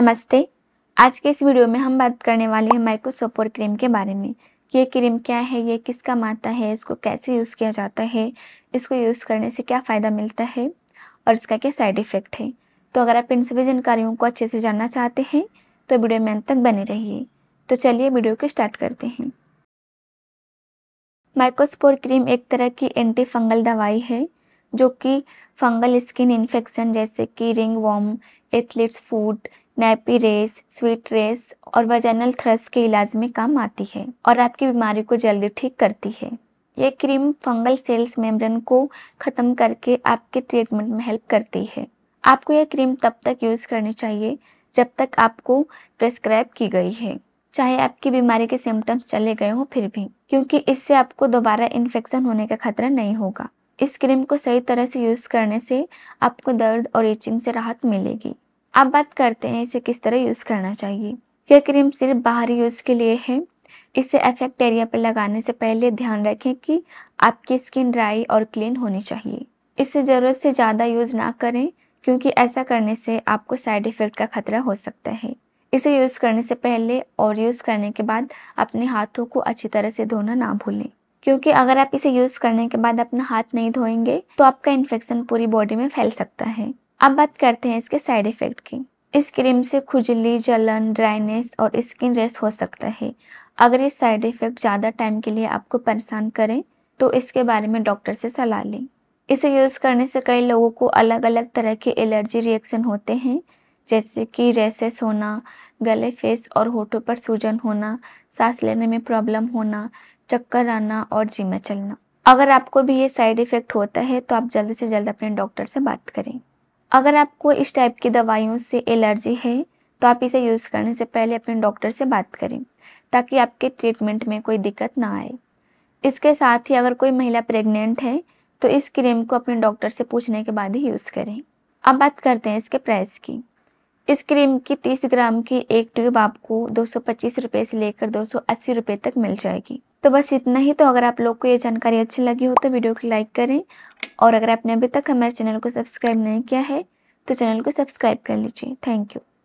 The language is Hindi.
नमस्ते आज के इस वीडियो में हम बात करने वाले हैं माइक्रोसोपोर क्रीम के बारे में ये क्रीम क्या है ये किसका माता है इसको कैसे यूज़ किया जाता है इसको यूज़ करने से क्या फ़ायदा मिलता है और इसका क्या साइड इफ़ेक्ट है तो अगर आप इन सभी जानकारियों को अच्छे से जानना चाहते हैं तो वीडियो में अंत तक बने रहिए तो चलिए वीडियो को स्टार्ट करते हैं माइक्रोस्पोर क्रीम एक तरह की एंटी फंगल दवाई है जो कि फंगल स्किन इन्फेक्शन जैसे कि ringworm athlete's foot nappy rash sweat rash और वजनल थ्रस के इलाज में काम आती है और आपकी बीमारी को जल्दी ठीक करती है ये क्रीम फंगल सेल्स मेम्ब्रेन को ख़त्म करके आपके ट्रीटमेंट में हेल्प करती है आपको यह क्रीम तब तक यूज़ करनी चाहिए जब तक आपको प्रेस्क्राइब की गई है चाहे आपकी बीमारी के सिम्टम्स चले गए हों फिर भी क्योंकि इससे आपको दोबारा इन्फेक्शन होने का खतरा नहीं होगा इस क्रीम को सही तरह से यूज़ करने से आपको दर्द और इचिंग से राहत मिलेगी अब बात करते हैं इसे किस तरह यूज़ करना चाहिए यह क्रीम सिर्फ बाहरी यूज़ के लिए है इसे इफेक्ट एरिया पर लगाने से पहले ध्यान रखें कि आपकी स्किन ड्राई और क्लीन होनी चाहिए इसे ज़रूरत से ज़्यादा यूज़ ना करें क्योंकि ऐसा करने से आपको साइड इफ़ेक्ट का खतरा हो सकता है इसे यूज़ करने से पहले और यूज़ करने के बाद अपने हाथों को अच्छी तरह से धोना ना भूलें क्योंकि अगर आप इसे यूज़ करने के बाद अपना हाथ नहीं धोएंगे तो आपका इन्फेक्शन पूरी बॉडी में फैल सकता है अब बात करते हैं इसके साइड इफ़ेक्ट की इस क्रीम से खुजली जलन ड्राइनेस और स्किन रेस हो सकता है अगर ये साइड इफ़ेक्ट ज़्यादा टाइम के लिए आपको परेशान करें तो इसके बारे में डॉक्टर से सलाह लें इसे यूज़ करने से कई लोगों को अलग अलग तरह के एलर्जी रिएक्शन होते हैं जैसे कि रेसेस होना गले फेस और होठों पर सूजन होना सांस लेने में प्रॉब्लम होना चक्कर आना और जी में चलना अगर आपको भी ये साइड इफ़ेक्ट होता है तो आप जल्द से जल्द अपने डॉक्टर से बात करें अगर आपको इस टाइप की दवाइयों से एलर्जी है तो आप इसे यूज़ करने से पहले अपने डॉक्टर से बात करें ताकि आपके ट्रीटमेंट में कोई दिक्कत ना आए इसके साथ ही अगर कोई महिला प्रेग्नेंट है तो इस क्रीम को अपने डॉक्टर से पूछने के बाद ही यूज़ करें अब बात करते हैं इसके प्राइस की इस क्रीम की 30 ग्राम की एक ट्यूब आपको दो रुपए से लेकर दो रुपए तक मिल जाएगी तो बस इतना ही तो अगर आप लोग को ये जानकारी अच्छी लगी हो तो वीडियो को लाइक करें और अगर आपने अभी तक हमारे चैनल को सब्सक्राइब नहीं किया है तो चैनल को सब्सक्राइब कर लीजिए थैंक यू